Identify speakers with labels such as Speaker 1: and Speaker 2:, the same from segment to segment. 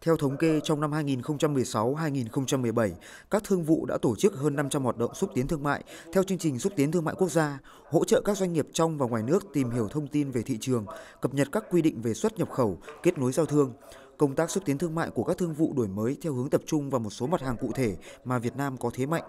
Speaker 1: Theo thống kê, trong năm 2016-2017, các thương vụ đã tổ chức hơn 500 hoạt động xúc tiến thương mại theo chương trình xúc tiến thương mại quốc gia, hỗ trợ các doanh nghiệp trong và ngoài nước tìm hiểu thông tin về thị trường, cập nhật các quy định về xuất nhập khẩu, kết nối giao thương. Công tác xúc tiến thương mại của các thương vụ đổi mới theo hướng tập trung vào một số mặt hàng cụ thể mà Việt Nam có thế mạnh.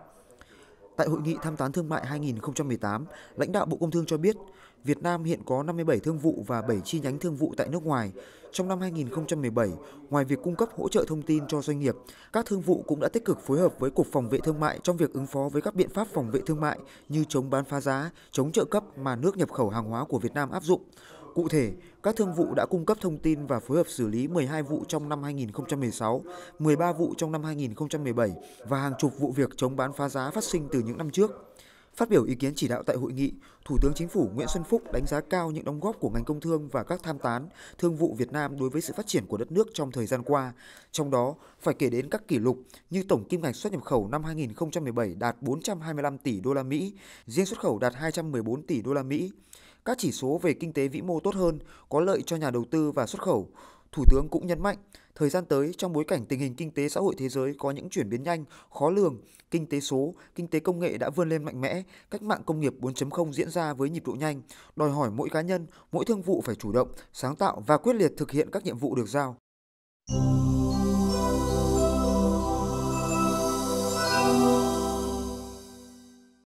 Speaker 1: Tại hội nghị tham tán thương mại 2018, lãnh đạo Bộ Công Thương cho biết, Việt Nam hiện có 57 thương vụ và 7 chi nhánh thương vụ tại nước ngoài. Trong năm 2017, ngoài việc cung cấp hỗ trợ thông tin cho doanh nghiệp, các thương vụ cũng đã tích cực phối hợp với Cục Phòng vệ Thương mại trong việc ứng phó với các biện pháp phòng vệ thương mại như chống bán phá giá, chống trợ cấp mà nước nhập khẩu hàng hóa của Việt Nam áp dụng. Cụ thể, các thương vụ đã cung cấp thông tin và phối hợp xử lý 12 vụ trong năm 2016, 13 vụ trong năm 2017 và hàng chục vụ việc chống bán phá giá phát sinh từ những năm trước. Phát biểu ý kiến chỉ đạo tại hội nghị, Thủ tướng Chính phủ Nguyễn Xuân Phúc đánh giá cao những đóng góp của ngành công thương và các tham tán, thương vụ Việt Nam đối với sự phát triển của đất nước trong thời gian qua. Trong đó, phải kể đến các kỷ lục như tổng kim ngạch xuất nhập khẩu năm 2017 đạt 425 tỷ đô la Mỹ, riêng xuất khẩu đạt 214 tỷ đô la Mỹ các chỉ số về kinh tế vĩ mô tốt hơn, có lợi cho nhà đầu tư và xuất khẩu. Thủ tướng cũng nhấn mạnh, thời gian tới trong bối cảnh tình hình kinh tế xã hội thế giới có những chuyển biến nhanh, khó lường, kinh tế số, kinh tế công nghệ đã vươn lên mạnh mẽ, cách mạng công nghiệp 4.0 diễn ra với nhịp độ nhanh, đòi hỏi mỗi cá nhân, mỗi thương vụ phải chủ động, sáng tạo và quyết liệt thực hiện các nhiệm vụ được giao.